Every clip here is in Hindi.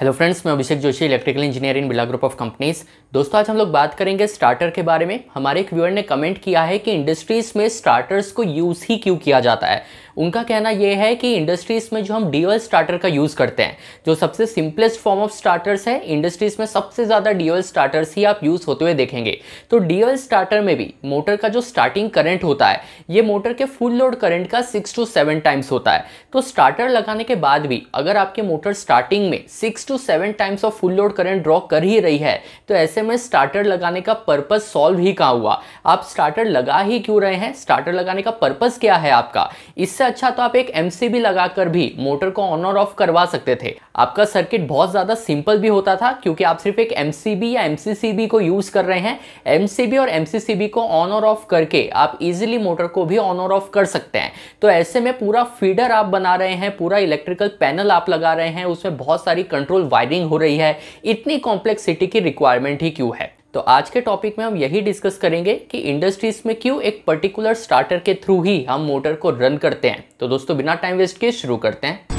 हेलो फ्रेंड्स मैं Abhishek Joshi electrical engineering Bila group of companies दोस्तों आज हम लोग बात करेंगे स्टार्टर के बारे में हमारे एक व्यूअर ने कमेंट किया है कि इंडस्ट्रीज में स्टार्टर्स को यूज़ ही क्यों किया जाता है उनका कहना यह है कि इंडस्ट्रीज़ में जो हम डी स्टार्टर का यूज़ करते हैं जो सबसे सिंपलेस्ट फॉर्म ऑफ स्टार्टर्स है इंडस्ट्रीज़ में सबसे ज़्यादा डी स्टार्टर्स ही आप यूज़ होते हुए देखेंगे तो डी स्टार्टर में भी मोटर का जो स्टार्टिंग करंट होता है ये मोटर के फुल लोड करंट का सिक्स टू सेवन टाइम्स होता है तो स्टार्टर लगाने के बाद भी अगर आपके मोटर स्टार्टिंग में six to seven times of full load current draw कर ही रही है तो ऐसे में स्टार्टर लगाने का पर्पज सॉल्व ही कहाँ हुआ आप स्टार्टर लगा ही क्यों रहे हैं स्टार्टर लगाने का पर्पज क्या है आपका इससे अच्छा तो आप एक एमसीबी लगाकर भी मोटर को ऑन और ऑफ करवा सकते थे आपका सर्किट बहुत ज़्यादा सिंपल भी होता था क्योंकि आप सिर्फ एक एम या एम को यूज़ कर रहे हैं एमसीबी और एमसीसीबी को ऑन और ऑफ करके आप इजिली मोटर को भी ऑन और ऑफ कर सकते हैं तो ऐसे में पूरा फीडर आप बना रहे हैं पूरा इलेक्ट्रिकल पैनल आप लगा रहे हैं उसमें बहुत सारी कंट्रोल वायरिंग हो रही है इतनी कॉम्प्लेक्सिटी की रिक्वायरमेंट ही क्यों है तो आज के टॉपिक में हम यही डिस्कस करेंगे कि इंडस्ट्रीज में क्यों एक पर्टिकुलर स्टार्टर के थ्रू ही हम मोटर को रन करते हैं तो दोस्तों बिना टाइम वेस्ट किए शुरू करते हैं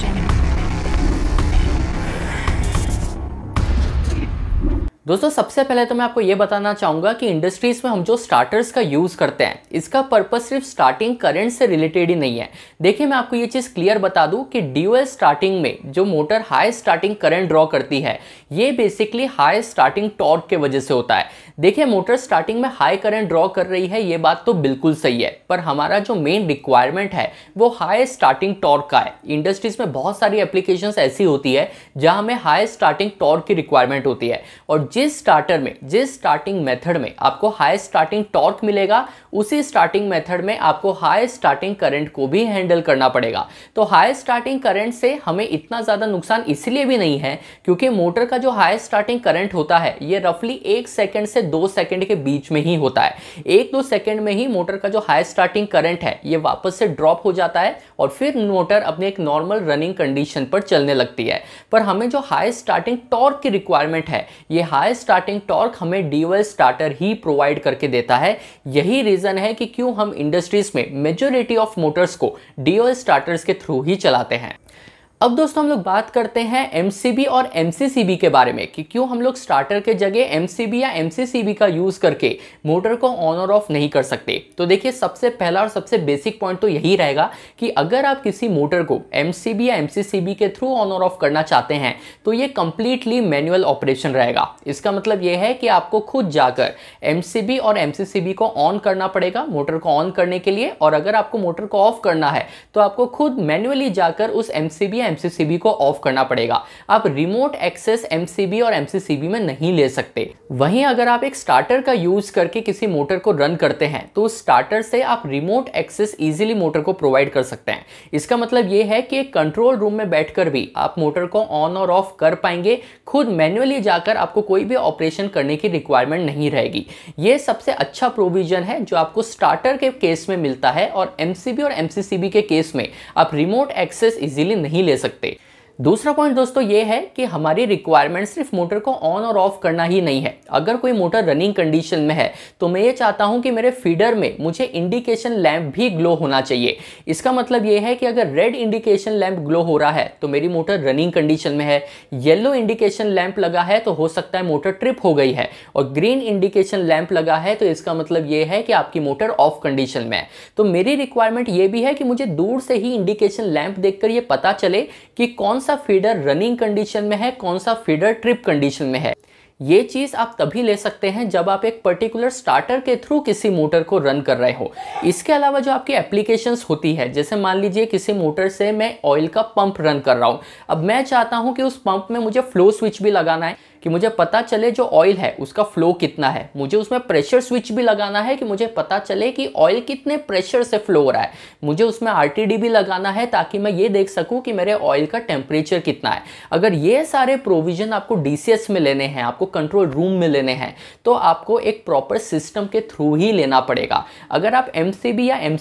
दोस्तों सबसे पहले तो मैं आपको ये बताना चाहूँगा कि इंडस्ट्रीज़ में हम जो स्टार्टर्स का यूज़ करते हैं इसका पर्पस सिर्फ स्टार्टिंग करंट से रिलेटेड ही नहीं है देखिए मैं आपको ये चीज़ क्लियर बता दूँ कि ड्यूएल स्टार्टिंग में जो motor high starting current draw करती है ये बेसिकली हाई स्टार्टिंग टॉर्क के वजह से होता है देखिए मोटर स्टार्टिंग में हाई करंट ड्रॉ कर रही है ये बात तो बिल्कुल सही है पर हमारा जो मेन रिक्वायरमेंट है वो हाई स्टार्टिंग टॉर्क का है इंडस्ट्रीज़ में बहुत सारी एप्लीकेशंस ऐसी होती है जहाँ हमें हाई स्टार्टिंग टॉर्क की रिक्वायरमेंट होती है और जिस स्टार्टर में जिस स्टार्टिंग मेथड में आपको हाई स्टार्टिंग टॉर्क मिलेगा उसी स्टार्टिंग मेथड में आपको हाई स्टार्टिंग करंट को भी हैंडल करना पड़ेगा तो हाई स्टार्टिंग करंट से हमें इतना ज़्यादा नुकसान इसलिए भी नहीं है क्योंकि मोटर का जो हाई स्टार्टिंग करंट होता है ये रफली एक सेकेंड से दो सेकेंड के बीच में ही होता है एक दो सेकेंड में ही मोटर का जो हाई स्टार्टिंग करंट है ये वापस से ड्रॉप हो जाता है और फिर मोटर अपने एक नॉर्मल रनिंग कंडीशन पर चलने लगती है पर हमें जो हाई स्टार्टिंग टॉर्क की रिक्वायरमेंट है ये हाई हाई स्टार्टिंग टॉर्क हमें डी स्टार्टर ही प्रोवाइड करके देता है यही रीज़न है कि क्यों हम इंडस्ट्रीज में मेजोरिटी ऑफ मोटर्स को डी स्टार्टर्स के थ्रू ही चलाते हैं अब दोस्तों हम लोग बात करते हैं एम और एम के बारे में कि क्यों हम लोग स्टार्टर के जगह एम या एम का यूज़ करके मोटर को ऑन और ऑफ नहीं कर सकते तो देखिए सबसे पहला और सबसे बेसिक पॉइंट तो यही रहेगा कि अगर आप किसी मोटर को एम या एम के थ्रू ऑन और ऑफ करना चाहते हैं तो ये कम्प्लीटली मैनुअल ऑपरेशन रहेगा इसका मतलब ये है कि आपको खुद जाकर एम और एम को ऑन करना पड़ेगा मोटर को ऑन करने के लिए और अगर आपको मोटर को ऑफ करना है तो आपको खुद मैनुअली जाकर उस एम या एमसीसीबी को ऑफ करना पड़ेगा आप रिमोट एक्सेस एमसीबी और एमसीसीबी में नहीं ले सकते वहीं अगर आप एक स्टार्टर का यूज करके किसी मोटर को रन करते हैं तो स्टार्टर से आप रिमोट एक्सेस इजिली मोटर को प्रोवाइड कर सकते हैं इसका मतलब यह है कि कंट्रोल रूम में बैठकर भी आप मोटर को ऑन और ऑफ कर पाएंगे खुद मैन्युअली जाकर आपको कोई भी ऑपरेशन करने की रिक्वायरमेंट नहीं रहेगी यह सबसे अच्छा प्रोविजन है जो आपको स्टार्टर के केस में मिलता है और एमसीबी और एमसीसीबी के केस में आप रिमोट एक्सेस इजीली नहीं ले सकते दूसरा पॉइंट दोस्तों ये है कि हमारी रिक्वायरमेंट सिर्फ मोटर को ऑन और ऑफ करना ही नहीं है अगर कोई मोटर रनिंग कंडीशन में है तो मैं ये चाहता हूँ कि मेरे फीडर में मुझे इंडिकेशन लैंप भी ग्लो होना चाहिए इसका मतलब ये है कि अगर रेड इंडिकेशन लैंप ग्लो हो रहा है तो मेरी मोटर रनिंग कंडीशन में है येलो इंडिकेशन लैंप लगा है तो हो सकता है मोटर ट्रिप हो गई है और ग्रीन इंडिकेशन लैंप लगा है तो इसका मतलब ये है कि आपकी मोटर ऑफ कंडीशन में है तो मेरी रिक्वायरमेंट ये भी है कि मुझे दूर से ही इंडिकेशन लैंप देख ये पता चले कि कौन सा फीडर रनिंग कंडीशन में है कौन सा फीडर ट्रिप कंडीशन में है ये चीज़ आप तभी ले सकते हैं जब आप एक पर्टिकुलर स्टार्टर के थ्रू किसी मोटर को रन कर रहे हो इसके अलावा जो आपकी एप्लीकेशंस होती है जैसे मान लीजिए किसी मोटर से मैं ऑयल का पंप रन कर रहा हूं अब मैं चाहता हूं कि उस पंप में मुझे फ्लो स्विच भी लगाना है कि मुझे पता चले जो ऑयल है उसका फ्लो कितना है मुझे उसमें प्रेशर स्विच भी लगाना है कि मुझे पता चले कि ऑयल कितने प्रेशर से फ्लो हो रहा है मुझे उसमें आर भी लगाना है ताकि मैं ये देख सकूँ कि मेरे ऑयल का टेम्परेचर कितना है अगर ये सारे प्रोविजन आपको डी में लेने हैं आपको कंट्रोल रूम में लेने हैं तो आपको एक प्रॉपर सिस्टम के थ्रू ही लेना पड़ेगा अगर आप एम या एम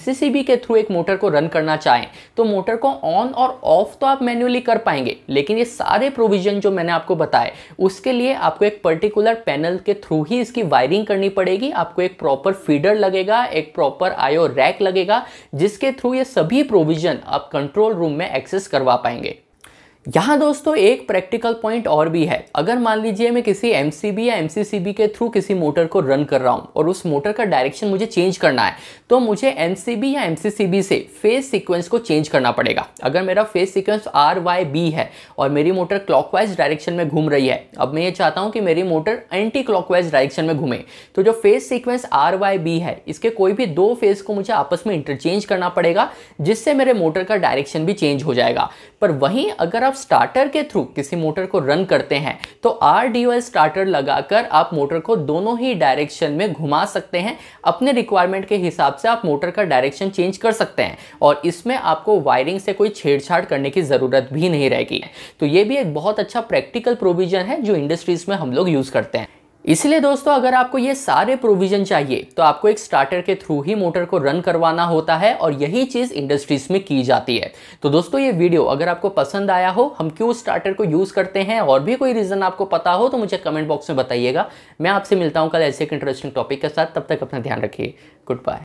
के थ्रू एक मोटर को रन करना चाहें तो मोटर को ऑन और ऑफ तो आप मैन्युअली कर पाएंगे लेकिन ये सारे प्रोविजन जो मैंने आपको बताए उसके इसके लिए आपको एक पर्टिकुलर पैनल के थ्रू ही इसकी वायरिंग करनी पड़ेगी आपको एक प्रॉपर फीडर लगेगा एक प्रॉपर आयो रैक लगेगा जिसके थ्रू ये सभी प्रोविजन आप कंट्रोल रूम में एक्सेस करवा पाएंगे यहाँ दोस्तों एक प्रैक्टिकल पॉइंट और भी है अगर मान लीजिए मैं किसी एम या एम के थ्रू किसी मोटर को रन कर रहा हूँ और उस मोटर का डायरेक्शन मुझे चेंज करना है तो मुझे एम या एम से फेस सीक्वेंस को चेंज करना पड़ेगा अगर मेरा phase sequence R Y B है और मेरी मोटर क्लॉकवाइज डायरेक्शन में घूम रही है अब मैं ये चाहता हूँ कि मेरी मोटर एंटी क्लॉकवाइज डायरेक्शन में घूमे तो जो face sequence R Y B है इसके कोई भी दो फेज को मुझे आपस में इंटरचेंज करना पड़ेगा जिससे मेरे मोटर का डायरेक्शन भी चेंज हो जाएगा पर वहीं अगर आप स्टार्टर के थ्रू किसी मोटर को रन करते हैं तो आर डी ओ स्टार्टर लगाकर आप मोटर को दोनों ही डायरेक्शन में घुमा सकते हैं अपने रिक्वायरमेंट के हिसाब से आप मोटर का डायरेक्शन चेंज कर सकते हैं और इसमें आपको वायरिंग से कोई छेड़छाड़ करने की ज़रूरत भी नहीं रहेगी तो ये भी एक बहुत अच्छा प्रैक्टिकल प्रोविजन है जो इंडस्ट्रीज़ में हम लोग यूज़ करते हैं इसलिए दोस्तों अगर आपको ये सारे प्रोविजन चाहिए तो आपको एक स्टार्टर के थ्रू ही मोटर को रन करवाना होता है और यही चीज़ इंडस्ट्रीज में की जाती है तो दोस्तों ये वीडियो अगर आपको पसंद आया हो हम क्यों स्टार्टर को यूज़ करते हैं और भी कोई रीज़न आपको पता हो तो मुझे कमेंट बॉक्स में बताइएगा मैं आपसे मिलता हूं कल ऐसे एक इंटरेस्टिंग टॉपिक के साथ तब तक अपना ध्यान रखिए गुड बाय